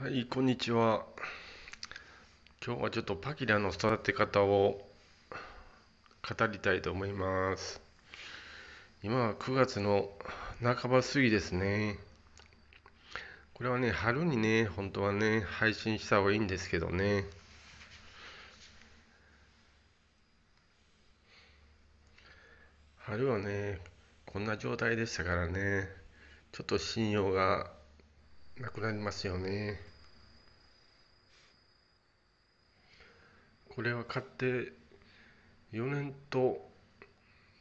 はい、こんにちは。今日はちょっとパキラの育て方を語りたいと思います。今は9月の半ば過ぎですね。これはね、春にね、本当はね、配信した方がいいんですけどね。春はね、こんな状態でしたからね、ちょっと信用がなくなりますよねこれは買って4年と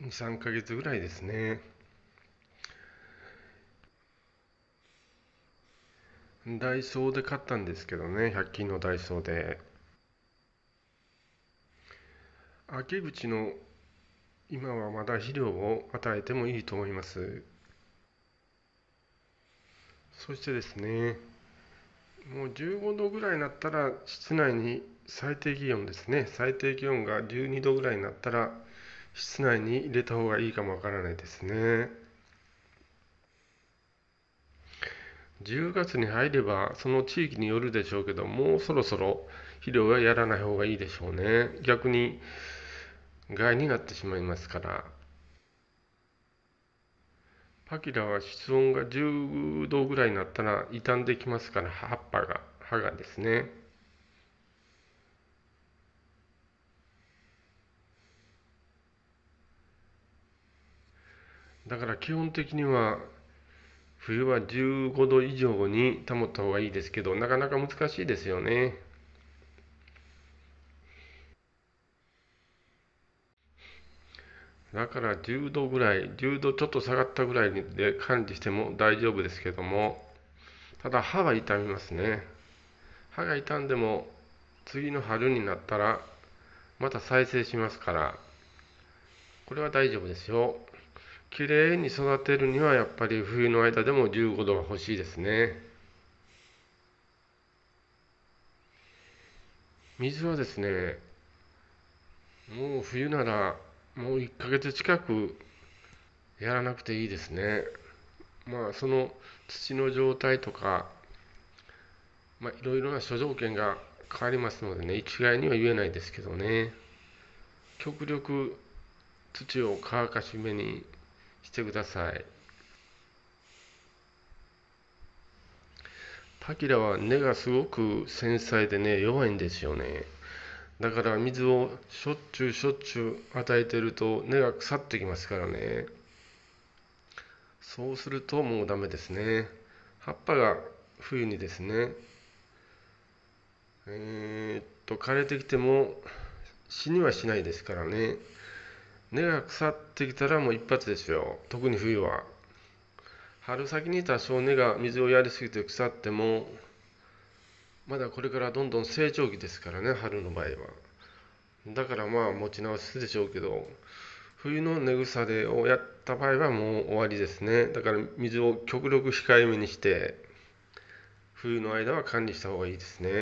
23か月ぐらいですねダイソーで買ったんですけどね100均のダイソーで秋口の今はまだ肥料を与えてもいいと思いますそしてですねもう15度ぐらいになったら室内に最低気温ですね最低気温が12度ぐらいになったら室内に入れた方がいいかもわからないですね10月に入ればその地域によるでしょうけどもうそろそろ肥料はやらない方がいいでしょうね逆に害になってしまいますからパキラは室温が10度ぐらいになったら傷んできますから葉っぱが葉がですねだから基本的には冬は15度以上に保った方がいいですけどなかなか難しいですよね。だから10度ぐらい、10度ちょっと下がったぐらいで管理しても大丈夫ですけども、ただ歯は痛みますね。歯が傷んでも次の春になったらまた再生しますから、これは大丈夫ですよ。きれいに育てるにはやっぱり冬の間でも15度は欲しいですね。水はですね、もう冬ならもう1ヶ月近くやらなくていいですね。まあその土の状態とか、まあ、いろいろな諸条件が変わりますのでね一概には言えないですけどね極力土を乾かしめにしてくださいパキラは根がすごく繊細でね弱いんですよねだから水をしょっちゅうしょっちゅう与えてると根が腐ってきますからねそうするともうダメですね葉っぱが冬にですねえー、っと枯れてきても死にはしないですからね根が腐ってきたらもう一発ですよ特に冬は春先に多少根が水をやりすぎて腐ってもまだこれからどんどん成長期ですからね春の場合はだからまあ持ち直すでしょうけど冬の根腐れをやった場合はもう終わりですねだから水を極力控えめにして冬の間は管理した方がいいですね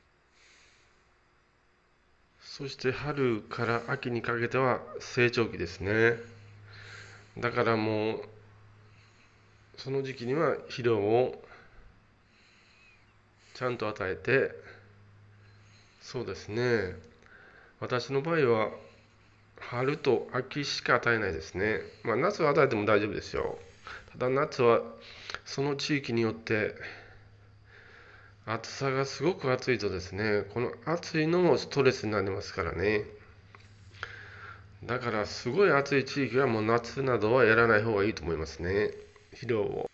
そして春から秋にかけては成長期ですねだからもうその時期には肥料をちゃんと与えてそうですね私の場合は春と秋しか与えないですね、まあ、夏は与えても大丈夫ですよただ夏はその地域によって暑さがすごく暑いとですねこの暑いのもストレスになりますからねだからすごい暑い地域はもう夏などはやらない方がいいと思いますね肥料を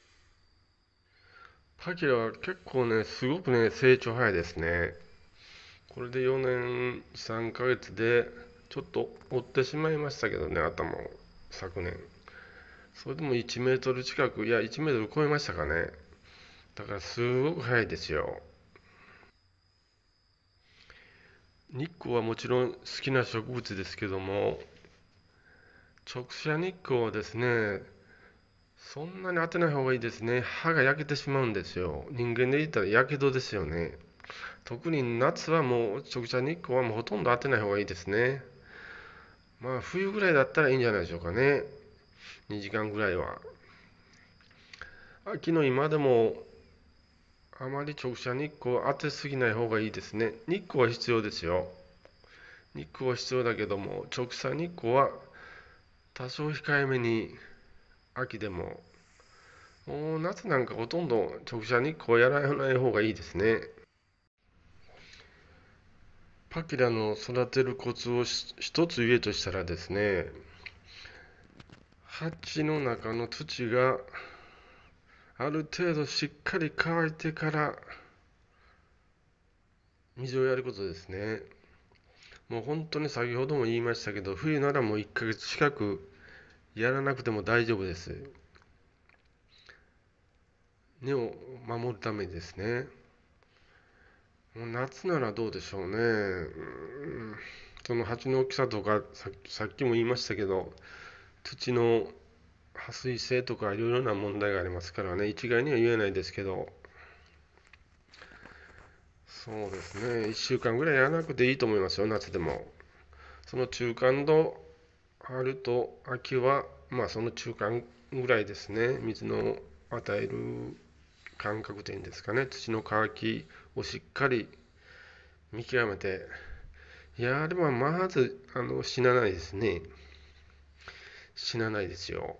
タキラは結構ね、すごくね、成長早いですね。これで4年3ヶ月で、ちょっと追ってしまいましたけどね、頭を、昨年。それでも1メートル近く、いや、1メートル超えましたかね。だからすごく早いですよ。日光はもちろん好きな植物ですけども、直射日光はですね、そんなに当てない方がいいですね。歯が焼けてしまうんですよ。人間で言ったらやけどですよね。特に夏はもう直射日光はもうほとんど当てない方がいいですね。まあ冬ぐらいだったらいいんじゃないでしょうかね。2時間ぐらいは。秋の今でもあまり直射日光当てすぎない方がいいですね。日光は必要ですよ。日光は必要だけども直射日光は多少控えめに秋でももう夏なんかほとんど直射日光やらない方がいいですねパキラの育てるコツを一つ言えとしたらですね鉢の中の土がある程度しっかり乾いてから水をやることですねもう本当に先ほども言いましたけど冬ならもう1ヶ月近くやらなくても大丈夫です。根を守るためにですね。夏ならどうでしょうね。うんその鉢の大きさとかさっきも言いましたけど土の破水性とかいろいろな問題がありますからね一概には言えないですけどそうですね1週間ぐらいやらなくていいと思いますよ夏でもその中間の春と秋は、まあ、その中間ぐらいですね水の与える感覚点ですかね土の乾きをしっかり見極めていやればまずあの死なないですね死なないですよ